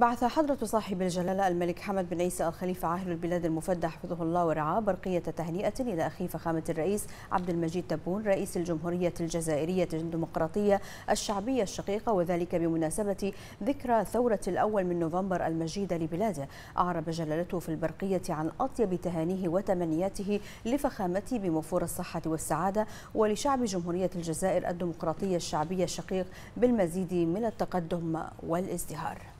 بعث حضرة صاحب الجلالة الملك حمد بن عيسى الخليفة عاهل البلاد المفدى حفظه الله ورعاه برقية تهنئة إلى أخي فخامة الرئيس عبد المجيد تبون رئيس الجمهورية الجزائرية الديمقراطية الشعبية الشقيقة وذلك بمناسبة ذكرى ثورة الأول من نوفمبر المجيدة لبلاده أعرب جلالته في البرقية عن أطيب تهانيه وتمنياته لفخامته بموفور الصحة والسعادة ولشعب جمهورية الجزائر الديمقراطية الشعبية الشقيق بالمزيد من التقدم والازدهار